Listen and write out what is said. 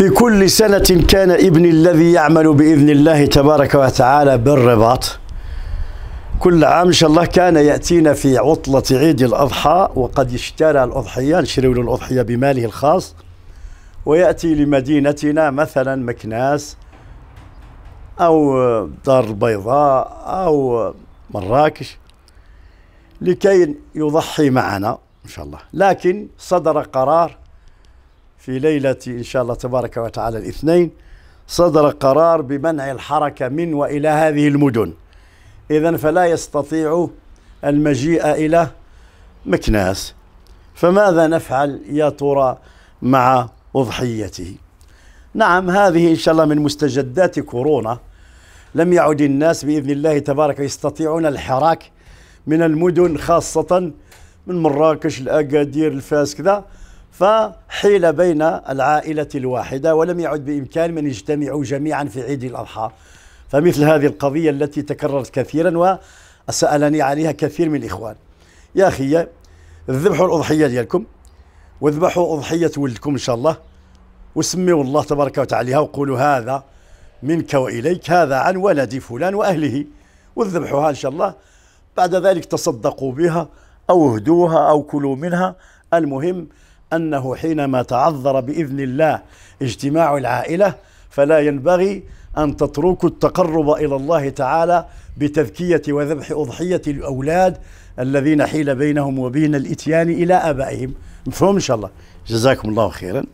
في كل سنة كان ابني الذي يعمل بإذن الله تبارك وتعالى بالرباط كل عام إن شاء الله كان يأتينا في عطلة عيد الأضحى وقد اشترى الأضحية نشري له الأضحية بماله الخاص ويأتي لمدينتنا مثلا مكناس أو دار البيضاء أو مراكش لكي يضحي معنا إن شاء الله لكن صدر قرار في ليلة إن شاء الله تبارك وتعالى الاثنين صدر قرار بمنع الحركة من وإلى هذه المدن إذا فلا يستطيع المجيء إلى مكناس فماذا نفعل يا ترى مع أضحيته نعم هذه إن شاء الله من مستجدات كورونا لم يعد الناس بإذن الله تبارك يستطيعون الحراك من المدن خاصة من مراكش الأكادير الفاس كذا فحيل بين العائلة الواحدة ولم يعد بإمكان من يجتمعوا جميعا في عيد الأضحى فمثل هذه القضية التي تكررت كثيرا وسألني عليها كثير من الإخوان يا أخي ذبحوا الأضحية ديالكم واذبحوا أضحية ولدكم إن شاء الله وسميوا الله تبارك وتعالى وقولوا هذا منك وإليك هذا عن ولدي فلان وأهله واذبحوها إن شاء الله بعد ذلك تصدقوا بها أو اهدوها أو كلوا منها المهم أنه حينما تعذر بإذن الله اجتماع العائلة فلا ينبغي أن تتركوا التقرب إلى الله تعالى بتذكية وذبح أضحية الأولاد الذين حيل بينهم وبين الإتيان إلى آبائهم مفهوم إن شاء الله جزاكم الله خيرا